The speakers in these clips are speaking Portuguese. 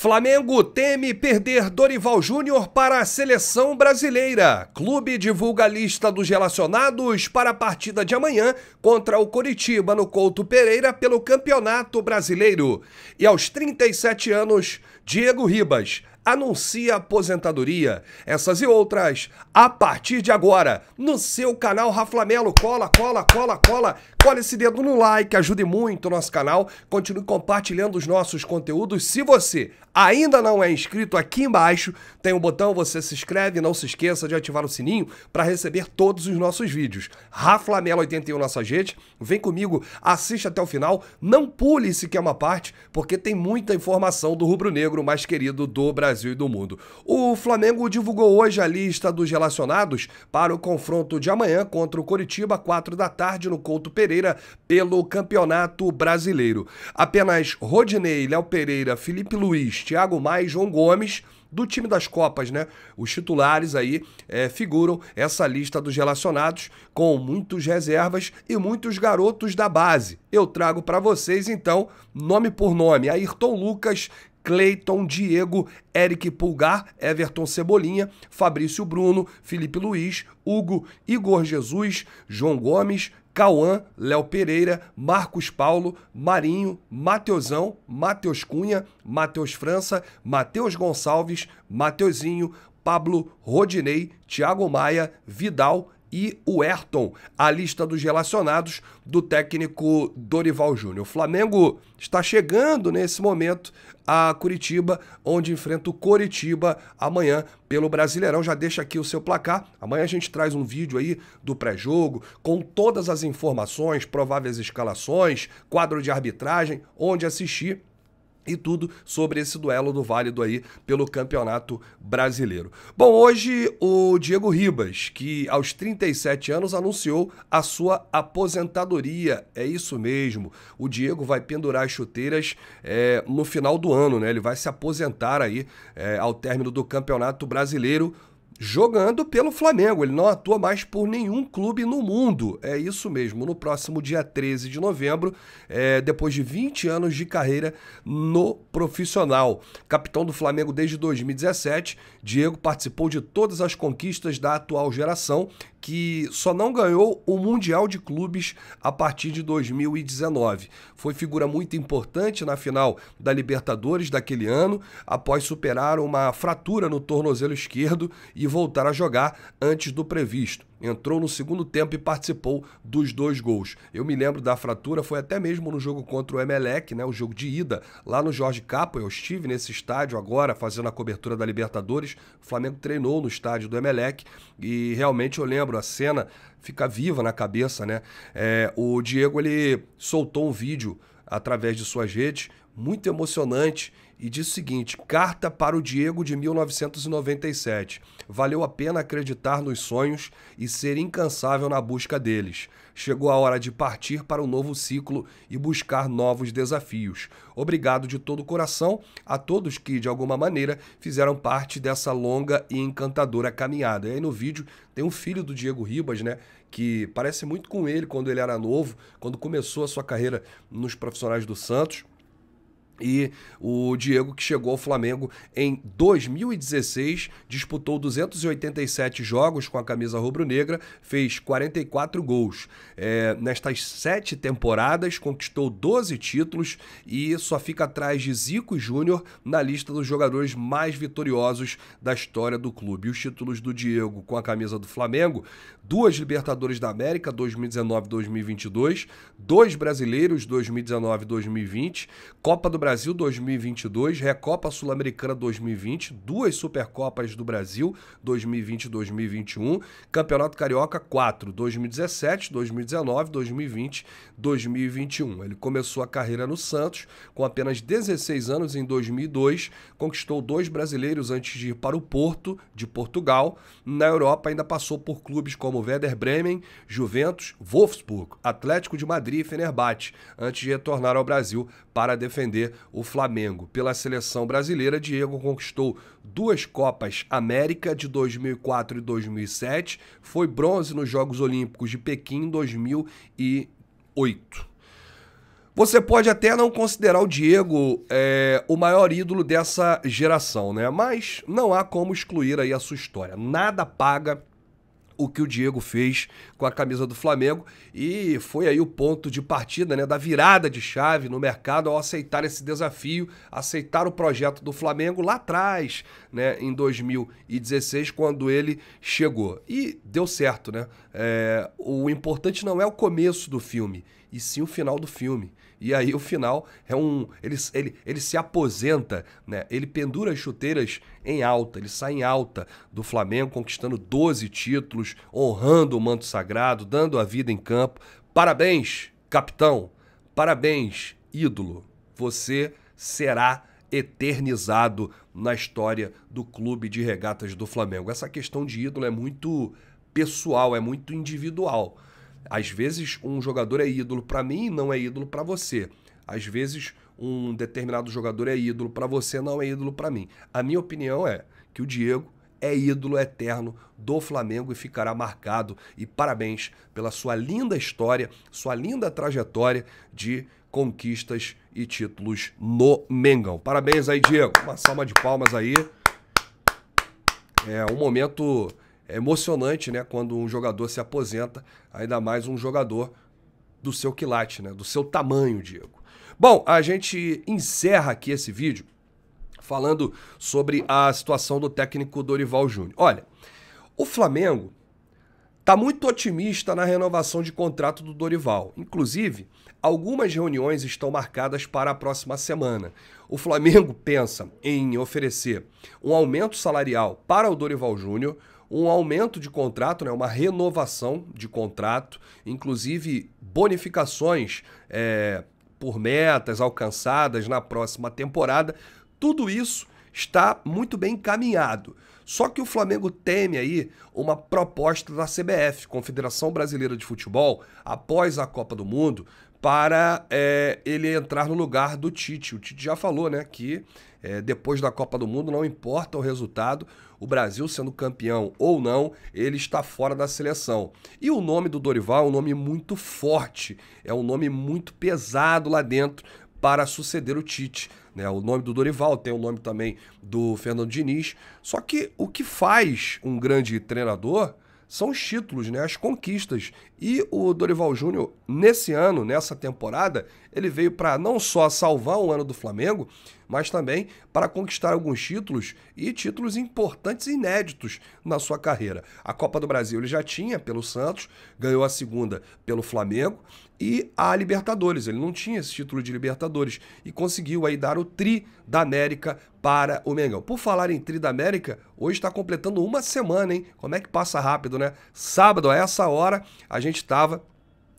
Flamengo teme perder Dorival Júnior para a seleção brasileira. Clube divulga a lista dos relacionados para a partida de amanhã contra o Coritiba no Couto Pereira pelo Campeonato Brasileiro. E aos 37 anos, Diego Ribas anuncia aposentadoria. Essas e outras, a partir de agora, no seu canal Raflamelo. Cola, cola, cola, cola. Cola esse dedo no like, ajude muito o nosso canal. Continue compartilhando os nossos conteúdos. Se você ainda não é inscrito, aqui embaixo tem um botão, você se inscreve. Não se esqueça de ativar o sininho para receber todos os nossos vídeos. Raflamelo81 nossa gente Vem comigo, assiste até o final. Não pule sequer uma parte, porque tem muita informação do rubro-negro mais querido do Brasil. Brasil e do mundo. O Flamengo divulgou hoje a lista dos relacionados para o confronto de amanhã contra o Coritiba, 4 da tarde, no Couto Pereira, pelo Campeonato Brasileiro. Apenas Rodinei, Léo Pereira, Felipe Luiz, Thiago Mais, João Gomes do time das Copas, né? Os titulares aí é, figuram essa lista dos relacionados com muitos reservas e muitos garotos da base. Eu trago para vocês então, nome por nome, Ayrton Lucas, Cleiton, Diego, Eric Pulgar, Everton Cebolinha, Fabrício Bruno, Felipe Luiz, Hugo, Igor Jesus, João Gomes, Cauã, Léo Pereira, Marcos Paulo, Marinho, Mateusão, Matheus Cunha, Matheus França, Matheus Gonçalves, Mateuzinho, Pablo, Rodinei, Thiago Maia, Vidal, e o Ayrton, a lista dos relacionados do técnico Dorival Júnior. O Flamengo está chegando nesse momento a Curitiba, onde enfrenta o Coritiba amanhã pelo Brasileirão. Já deixa aqui o seu placar. Amanhã a gente traz um vídeo aí do pré-jogo com todas as informações, prováveis escalações, quadro de arbitragem, onde assistir e tudo sobre esse duelo do Válido aí pelo Campeonato Brasileiro. Bom, hoje o Diego Ribas, que aos 37 anos anunciou a sua aposentadoria. É isso mesmo. O Diego vai pendurar as chuteiras é, no final do ano, né? Ele vai se aposentar aí é, ao término do Campeonato Brasileiro jogando pelo Flamengo. Ele não atua mais por nenhum clube no mundo. É isso mesmo. No próximo dia 13 de novembro, é, depois de 20 anos de carreira no profissional. Capitão do Flamengo desde 2017, Diego participou de todas as conquistas da atual geração que só não ganhou o Mundial de Clubes a partir de 2019. Foi figura muito importante na final da Libertadores daquele ano, após superar uma fratura no tornozelo esquerdo e voltar a jogar antes do previsto entrou no segundo tempo e participou dos dois gols. Eu me lembro da fratura, foi até mesmo no jogo contra o Emelec, né, o jogo de ida, lá no Jorge Capo, eu estive nesse estádio agora fazendo a cobertura da Libertadores, o Flamengo treinou no estádio do Emelec e realmente eu lembro a cena fica viva na cabeça, né? É, o Diego ele soltou um vídeo através de suas redes, muito emocionante e diz o seguinte: Carta para o Diego de 1997. Valeu a pena acreditar nos sonhos e ser incansável na busca deles. Chegou a hora de partir para um novo ciclo e buscar novos desafios. Obrigado de todo o coração a todos que, de alguma maneira, fizeram parte dessa longa e encantadora caminhada. E aí no vídeo tem um filho do Diego Ribas, né? Que parece muito com ele quando ele era novo, quando começou a sua carreira nos profissionais do Santos. E o Diego, que chegou ao Flamengo em 2016, disputou 287 jogos com a camisa rubro-negra, fez 44 gols. É, nestas sete temporadas, conquistou 12 títulos e só fica atrás de Zico Júnior na lista dos jogadores mais vitoriosos da história do clube. os títulos do Diego com a camisa do Flamengo: duas Libertadores da América, 2019-2022, dois brasileiros, 2019-2020, Copa do Brasil. Brasil 2022, Recopa Sul-Americana 2020, duas Supercopas do Brasil 2020 e 2021, Campeonato Carioca 4, 2017, 2019, 2020, 2021. Ele começou a carreira no Santos com apenas 16 anos em 2002, conquistou dois brasileiros antes de ir para o Porto de Portugal. Na Europa ainda passou por clubes como Werder Bremen, Juventus, Wolfsburg, Atlético de Madrid e Fenerbahçe, antes de retornar ao Brasil para defender o Flamengo. Pela seleção brasileira, Diego conquistou duas Copas América de 2004 e 2007, foi bronze nos Jogos Olímpicos de Pequim em 2008. Você pode até não considerar o Diego é, o maior ídolo dessa geração, né? Mas não há como excluir aí a sua história. Nada paga o que o Diego fez com a camisa do Flamengo e foi aí o ponto de partida, né, da virada de chave no mercado ao aceitar esse desafio, aceitar o projeto do Flamengo lá atrás, né, em 2016, quando ele chegou. E deu certo, né? É, o importante não é o começo do filme, e sim o final do filme. E aí o final é um. Ele, ele, ele se aposenta, né? Ele pendura as chuteiras em alta, ele sai em alta do Flamengo, conquistando 12 títulos honrando o manto sagrado, dando a vida em campo. Parabéns, capitão! Parabéns, ídolo! Você será eternizado na história do Clube de Regatas do Flamengo. Essa questão de ídolo é muito pessoal, é muito individual. Às vezes um jogador é ídolo para mim e não é ídolo para você. Às vezes um determinado jogador é ídolo para você, não é ídolo para mim. A minha opinião é que o Diego é ídolo eterno do Flamengo e ficará marcado. E parabéns pela sua linda história, sua linda trajetória de conquistas e títulos no Mengão. Parabéns aí, Diego. Uma salva de palmas aí. É um momento emocionante, né, quando um jogador se aposenta, ainda mais um jogador do seu quilate, né, do seu tamanho, Diego. Bom, a gente encerra aqui esse vídeo falando sobre a situação do técnico Dorival Júnior. Olha, o Flamengo está muito otimista na renovação de contrato do Dorival. Inclusive, algumas reuniões estão marcadas para a próxima semana. O Flamengo pensa em oferecer um aumento salarial para o Dorival Júnior, um aumento de contrato, né, uma renovação de contrato, inclusive bonificações é, por metas alcançadas na próxima temporada. Tudo isso está muito bem encaminhado. Só que o Flamengo teme aí uma proposta da CBF, Confederação Brasileira de Futebol, após a Copa do Mundo, para é, ele entrar no lugar do Tite. O Tite já falou, né, que é, depois da Copa do Mundo não importa o resultado, o Brasil sendo campeão ou não, ele está fora da seleção. E o nome do Dorival é um nome muito forte, é um nome muito pesado lá dentro para suceder o Tite. Né? O nome do Dorival tem o nome também do Fernando Diniz. Só que o que faz um grande treinador são os títulos, né? as conquistas. E o Dorival Júnior, nesse ano, nessa temporada, ele veio para não só salvar o ano do Flamengo, mas também para conquistar alguns títulos e títulos importantes e inéditos na sua carreira. A Copa do Brasil ele já tinha pelo Santos, ganhou a segunda pelo Flamengo e a Libertadores. Ele não tinha esse título de Libertadores e conseguiu aí dar o tri da América para o Mengão. Por falar em tri da América, hoje está completando uma semana, hein? Como é que passa rápido, né? Sábado, a essa hora, a gente gente estava.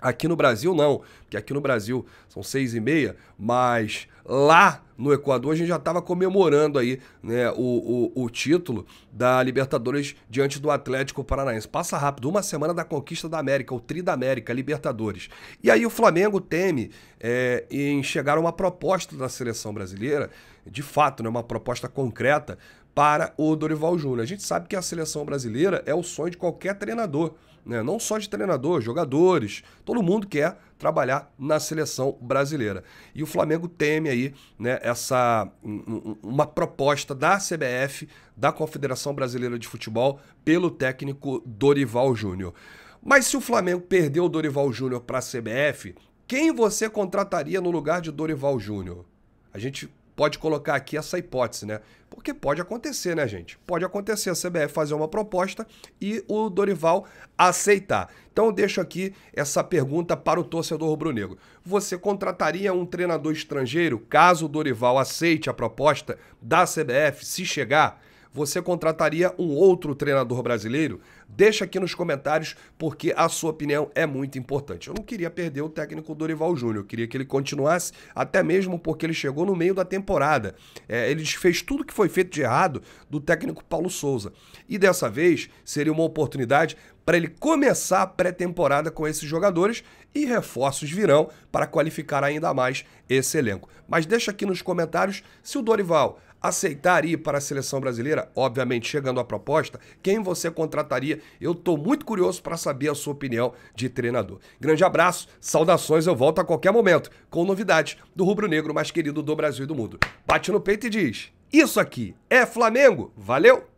Aqui no Brasil, não, porque aqui no Brasil são seis e meia, mas lá no Equador a gente já estava comemorando aí né, o, o, o, título da Libertadores diante do Atlético Paranaense. Passa rápido, uma semana da conquista da América, o Tri da América, Libertadores. E aí o Flamengo teme é, em chegar uma proposta da seleção brasileira de fato, né, uma proposta concreta para o Dorival Júnior. A gente sabe que a seleção brasileira é o sonho de qualquer treinador, né? não só de treinador, jogadores, todo mundo quer trabalhar na seleção brasileira. E o Flamengo teme aí né, essa uma proposta da CBF, da Confederação Brasileira de Futebol, pelo técnico Dorival Júnior. Mas se o Flamengo perdeu o Dorival Júnior para a CBF, quem você contrataria no lugar de Dorival Júnior? A gente pode colocar aqui essa hipótese, né? Porque pode acontecer, né, gente? Pode acontecer a CBF fazer uma proposta e o Dorival aceitar. Então eu deixo aqui essa pergunta para o torcedor rubro-negro. Você contrataria um treinador estrangeiro caso o Dorival aceite a proposta da CBF se chegar? Você contrataria um outro treinador brasileiro? Deixa aqui nos comentários porque a sua opinião é muito importante. Eu não queria perder o técnico Dorival Júnior, eu queria que ele continuasse, até mesmo porque ele chegou no meio da temporada. É, ele fez tudo que foi feito de errado do técnico Paulo Souza. E dessa vez seria uma oportunidade para ele começar a pré-temporada com esses jogadores e reforços virão para qualificar ainda mais esse elenco. Mas deixa aqui nos comentários se o Dorival aceitar ir para a seleção brasileira, obviamente chegando à proposta, quem você contrataria eu estou muito curioso para saber a sua opinião de treinador. Grande abraço, saudações, eu volto a qualquer momento com novidades do rubro-negro mais querido do Brasil e do mundo. Bate no peito e diz: Isso aqui é Flamengo. Valeu!